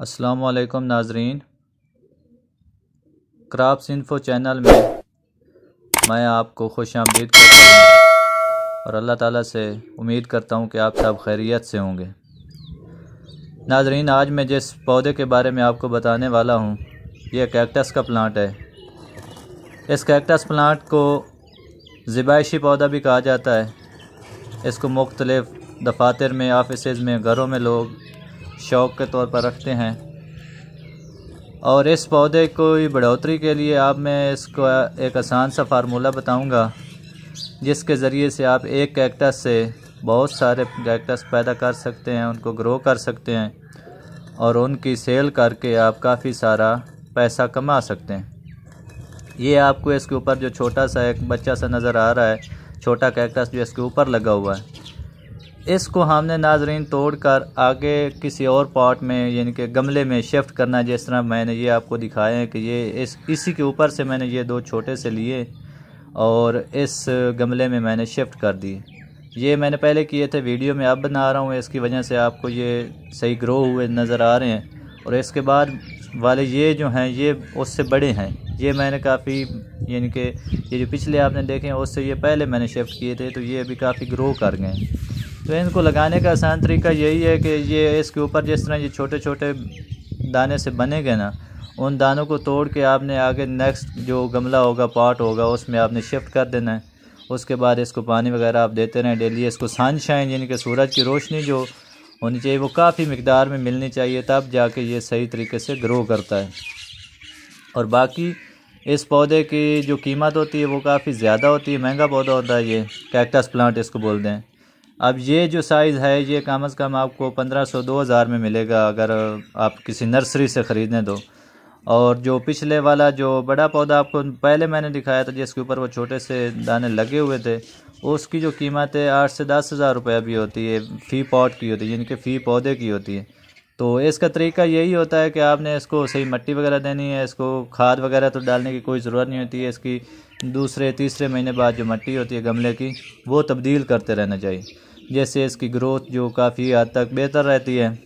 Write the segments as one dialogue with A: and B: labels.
A: अस्सलाम नाजरीन crops info channel में मैं आपको खुश आमदीद करता हूँ और अल्लाह ताला से उम्मीद करता हूँ कि आप सब खैरियत से होंगे नाजरीन आज मैं जिस पौधे के बारे में आपको बताने वाला हूँ यह कैक्टस का प्लांट है इस कैक्टस प्लांट को ज़िबाइशी पौधा भी कहा जाता है इसको मुख्तलिफ़ दफातर में ऑफिस में घरों में लोग शौक़ के तौर पर रखते हैं और इस पौधे को बढ़ोतरी के लिए आप मैं इसको एक आसान सा फार्मूला बताऊंगा जिसके ज़रिए से आप एक कैक्टस से बहुत सारे कैक्टस पैदा कर सकते हैं उनको ग्रो कर सकते हैं और उनकी सेल करके आप काफ़ी सारा पैसा कमा सकते हैं ये आपको इसके ऊपर जो छोटा सा एक बच्चा सा नज़र आ रहा है छोटा कैक्टस जो इसके ऊपर लगा हुआ है इसको हमने नाजरीन तोड़कर आगे किसी और पार्ट में यानी कि गमले में शिफ्ट करना जिस तरह मैंने ये आपको दिखाया है कि ये इस इसी के ऊपर से मैंने ये दो छोटे से लिए और इस गमले में मैंने शिफ्ट कर दी ये मैंने पहले किए थे वीडियो में अब बना रहा हूँ इसकी वजह से आपको ये सही ग्रो हुए नज़र आ रहे हैं और इसके बाद वाले ये जो हैं ये उससे बड़े हैं ये मैंने काफ़ी यानी कि ये जो पिछले आपने देखे उससे ये पहले मैंने शिफ्ट किए थे तो ये अभी काफ़ी ग्रो कर गए तो इनको लगाने का आसान तरीका यही है कि ये इसके ऊपर जिस तरह ये छोटे छोटे दाने से बने गए ना उन दानों को तोड़ के आपने आगे नेक्स्ट जो गमला होगा पॉट होगा उसमें आपने शिफ्ट कर देना है उसके बाद इसको पानी वगैरह आप देते रहें डेली इसको सनशाइन यानी कि सूरज की रोशनी जो होनी चाहिए वो काफ़ी मकदार में मिलनी चाहिए तब जाके ये सही तरीके से ग्रो करता है और बाकी इस पौधे की जो कीमत होती है वो काफ़ी ज़्यादा होती है महंगा पौधा होता है ये कैक्टस प्लांट इसको बोल दें अब ये जो साइज़ है ये कम अज़ कम आपको पंद्रह सौ दो हज़ार में मिलेगा अगर आप किसी नर्सरी से ख़रीदें तो और जो पिछले वाला जो बड़ा पौधा आपको पहले मैंने दिखाया था जिसके ऊपर वो छोटे से दाने लगे हुए थे उसकी जो कीमत है आठ से दस हज़ार रुपये भी होती है फ़ी पॉट की होती है यानी कि फ़ी पौधे की होती है तो इसका तरीका यही होता है कि आपने इसको सही मिट्टी वगैरह देनी है इसको खाद वगैरह तो डालने की कोई ज़रूरत नहीं होती है इसकी दूसरे तीसरे महीने बाद जो मिट्टी होती है गमले की वो तब्दील करते रहना चाहिए जैसे इसकी ग्रोथ जो काफ़ी हद तक बेहतर रहती है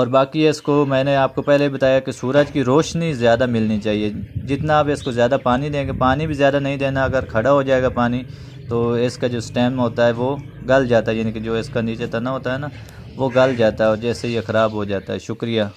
A: और बाकी इसको मैंने आपको पहले बताया कि सूरज की रोशनी ज़्यादा मिलनी चाहिए जितना आप इसको ज़्यादा पानी देंगे पानी भी ज़्यादा नहीं देना अगर खड़ा हो जाएगा पानी तो इसका जो स्टेम होता है वो गल जाता है यानी कि जो इसका नीचे तना होता है ना वो गल जाता है और जैसे ये ख़राब हो जाता है शुक्रिया